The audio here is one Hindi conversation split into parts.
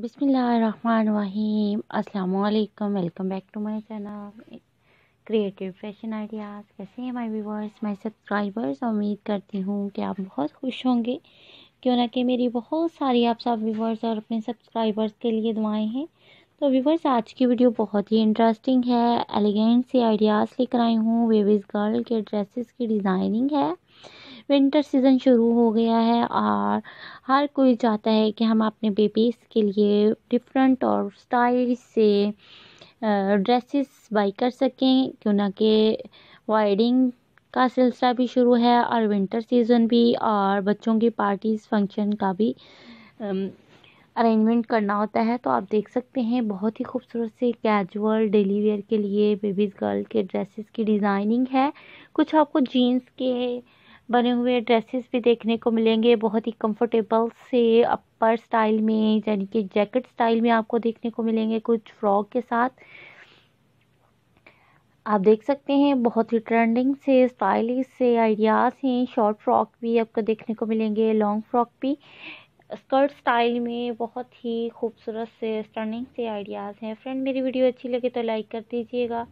बिसमीम अल्लाम welcome back to my channel creative fashion ideas कैसे हैं माय व्यूवर्स माय सब्सक्राइबर्स उम्मीद करती हूँ कि आप बहुत खुश होंगे क्यों ना कि मेरी बहुत सारी आप सब व्यूवर्स और अपने सब्सक्राइबर्स के लिए दुआएं हैं तो व्यूवर्स आज की वीडियो बहुत ही इंटरेस्टिंग है एलिगेंट सी आइडियाज़ लेकर आई हूँ वेविज़ गर्ल के ड्रेसेस की डिज़ाइनिंग है विंटर सीज़न शुरू हो गया है और हर कोई चाहता है कि हम अपने बेबीज़ के लिए डिफरेंट और स्टाइल से ड्रेसेस बाई कर सकें क्यों ना कि वाइडिंग का सिलसिला भी शुरू है और विंटर सीज़न भी और बच्चों की पार्टीज़ फंक्शन का भी अरेंजमेंट करना होता है तो आप देख सकते हैं बहुत ही खूबसूरत से कैजुअल डेली वेयर के लिए बेबीज़ गर्ल के ड्रेसेस की डिज़ाइनिंग है कुछ आपको जीन्स के बने हुए ड्रेसेस भी देखने को मिलेंगे बहुत ही कंफर्टेबल से अपर स्टाइल में यानी कि जैकेट स्टाइल में आपको देखने को मिलेंगे कुछ फ्रॉक के साथ आप देख सकते हैं बहुत ही ट्रेंडिंग से स्टाइलिश से आइडियाज़ हैं शॉर्ट फ्रॉक भी आपको देखने को मिलेंगे लॉन्ग फ्रॉक भी स्कर्ट स्टाइल में बहुत ही खूबसूरत से स्टर्निंग से आइडियाज़ हैं फ्रेंड मेरी वीडियो अच्छी लगे तो लाइक कर दीजिएगा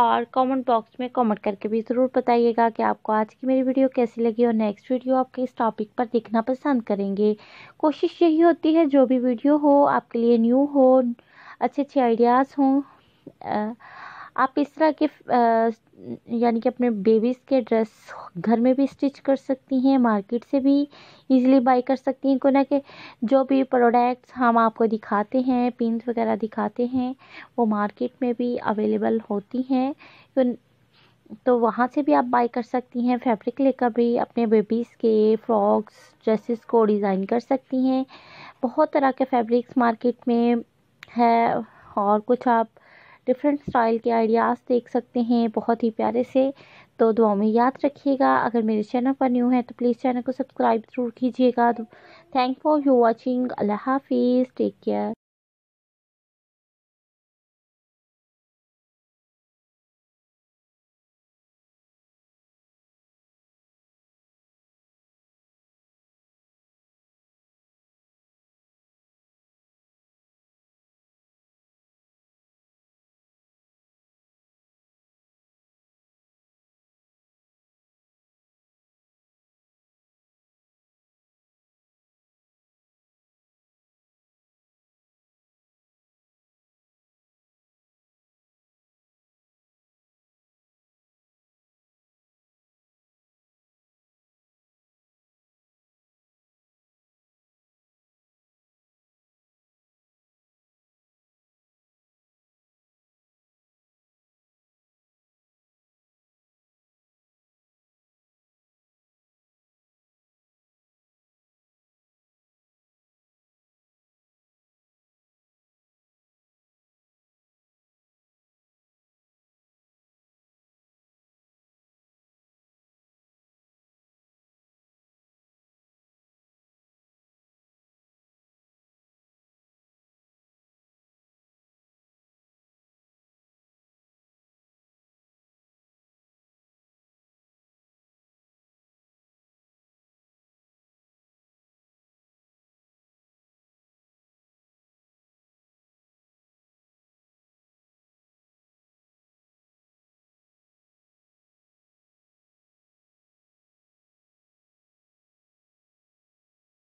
और कमेंट बॉक्स में कमेंट करके भी ज़रूर बताइएगा कि आपको आज की मेरी वीडियो कैसी लगी और नेक्स्ट वीडियो आप किस टॉपिक पर देखना पसंद करेंगे कोशिश यही होती है जो भी वीडियो हो आपके लिए न्यू हो अच्छे अच्छे आइडियाज़ हों आप इस तरह के यानी कि अपने बेबीज़ के ड्रेस घर में भी स्टिच कर सकती हैं मार्केट से भी इजीली बाई कर सकती हैं ना कि जो भी प्रोडक्ट्स हम आपको दिखाते हैं पिंस वगैरह दिखाते हैं वो मार्केट में भी अवेलेबल होती हैं तो, तो वहाँ से भी आप बाई कर सकती हैं फैब्रिक लेकर भी अपने बेबीज़ के फ्रॉक्स ड्रेसेस को डिज़ाइन कर सकती हैं बहुत तरह के फैब्रिक्स मार्केट में है और कुछ आप डिफरेंट स्टाइल के आइडियाज़ देख सकते हैं बहुत ही प्यारे से तो दुआ में याद रखिएगा अगर मेरे चैनल पर न्यू है तो प्लीज़ चैनल को सब्सक्राइब ज़रूर कीजिएगा thank for you watching Allah हाफिज़ टेक केयर